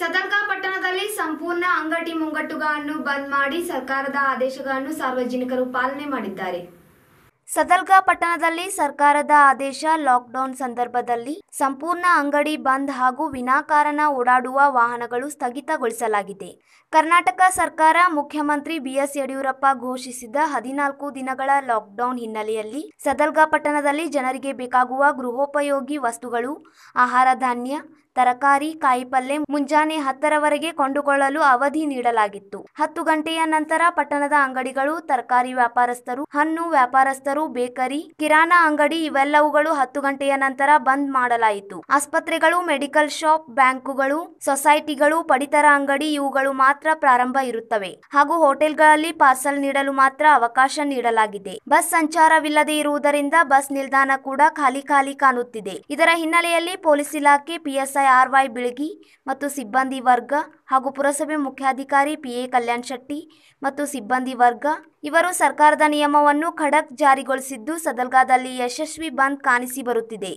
ಸದರ್ಕ ಪಟ್ಟಣದಲ್ಲಿ ಸಂಪೂರ್ಣ ಅಂಗಡಿ ಮುಂಗಟ್ಟುಗಳನ್ನು ಬಂದ್ ಮಾಡಿ ಸರ್ಕಾರದ ಆದೇಶಗಳನ್ನು ಸಾರ್ವಜನಿಕರು ಪಾಲನೆ ಮಾಡಿದ್ದಾರೆ ಸದಲ್ಗಾ ಪಟ್ಟಣದಲ್ಲಿ ಸರ್ಕಾರದ ಆದೇಶ ಲಾಕ್ಡೌನ್ ಸಂದರ್ಭದಲ್ಲಿ ಸಂಪೂರ್ಣ ಅಂಗಡಿ ಬಂದ್ ಹಾಗೂ ವಿನಾಕಾರಣ ಓಡಾಡುವ ವಾಹನಗಳು ಸ್ಥಗಿತಗೊಳಿಸಲಾಗಿದೆ ಕರ್ನಾಟಕ ಸರ್ಕಾರ ಮುಖ್ಯಮಂತ್ರಿ ಬಿಎಸ್ ಯಡಿಯೂರಪ್ಪ ಘೋಷಿಸಿದ ಹದಿನಾಲ್ಕು ದಿನಗಳ ಲಾಕ್ಡೌನ್ ಹಿನ್ನೆಲೆಯಲ್ಲಿ ಸದಲ್ಗಾ ಪಟ್ಟಣದಲ್ಲಿ ಜನರಿಗೆ ಬೇಕಾಗುವ ಗೃಹೋಪಯೋಗಿ ವಸ್ತುಗಳು ಆಹಾರ ಧಾನ್ಯ ತರಕಾರಿ, ಕಾಯಿಪಲ್ಲೆ ಮುಂಜಾನೆ ಹತ್ತರವರೆಗೆ ಕೊಂಡುಕೊಳ್ಳಲು ಅವಧಿ ನೀಡಲಾಗಿತ್ತು. ಹತ್ತು ಗಂಟೆಯ ನಂತರ ಪಟ್ಟಣದ ಅಂಗಡಿಗಳು, ತರಕಾರಿ ವ್ಯಾಪಾರಸ್ಥರು, ಹಣ್ಣು ವ್ಯಾಪಾರಸ್ಥರು, ಬೇಕರಿ, ಕಿರಾಣಾ ಅಂಗಡಿ ಇವೆಲ್ಲವುಗಳು ಹತ್ತು ಗಂಟೆಯ ನಂತರ ಬಂದ್ ಮಾಡಲಾಯಿತು. ಆಸ್ಪತ್ರೆಗಳು, ಮೆಡಿಕಲ್ ಶಾಪ್, ಬ್ಯಾಂಕುಗಳು, ಸೊಸೈಟಿಗಳು, ಪಡಿತರ ಅಂಗಡಿ ಇವುಗಳು ಮಾತ್ರ ಪ್ರಾರಂಭ ಇರುತ್ತವೆ ಹಾಗೂ ಹೋಟೆಲ್ಗಳಲ್ಲಿ ಪಾರ್ಸಲ್ ನೀಡಲು ಮಾತ್ರ ಅವಕಾಶ ನೀಡಲಾಗಿದೆ. ಬಸ್ ಸಂಚಾರವಿಲ್ಲದೆ ಇರುವುದರಿಂದ ಬಸ್ ನಿಲ್ದಾಣ ಕೂಡ ಖಾಲಿ ಖಾಲಿ ಕಾಣುತ್ತಿದೆ. ಇದರ ಹಿನ್ನೆಲೆಯಲ್ಲಿ ಪೊಲೀಸ್ ಇಲಾಖೆ ಪಿಎಸ್ಐ ಆರ್ ಬಿಳಗಿ ಮತ್ತು ಸಿಬ್ಬಂದಿ ವರ್ಗ ಹಾಗೂ ಪುರಸಭೆ ಮುಖ್ಯಾಧಿಕಾರಿ ಪಿಎ ಕಲ್ಯಾಣ್ ಶೆಟ್ಟಿ ಮತ್ತು ಸಿಬ್ಬಂದಿ ವರ್ಗ ಇವರು ಸರ್ಕಾರದ ನಿಯಮವನ್ನು ಖಡಕ್ ಜಾರಿಗೊಳಿಸಿದ್ದು ಸದಲ್ಗಾದಲ್ಲಿ ಯಶಸ್ವಿ ಬಂದ್ ಕಾಣಿಸಿ ಬರುತ್ತಿದೆ